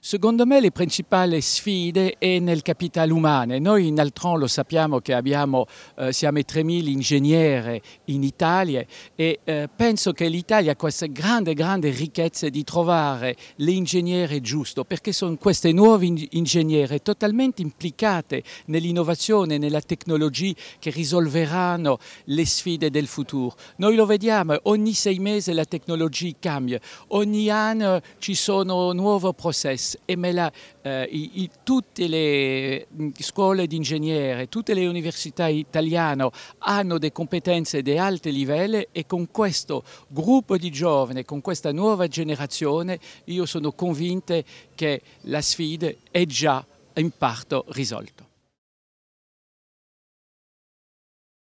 Secondo me le principali sfide è nel capitale umano. Noi in Altron lo sappiamo che abbiamo, eh, siamo 3.000 ingegneri in Italia e eh, penso che l'Italia ha questa grande, grande ricchezza di trovare l'ingegnere giusto perché sono questi nuovi ingegneri totalmente implicati nell'innovazione, nella tecnologia che risolveranno le sfide del futuro. Noi lo vediamo, ogni sei mesi la tecnologia cambia, ogni anno ci sono nuovi processi IMES e MELA, eh, i, i, tutte le mm, scuole di ingegnere, tutte le università italiane hanno delle competenze di alto livello e con questo gruppo di giovani, con questa nuova generazione, io sono convinto che la sfida è già in parte risolta.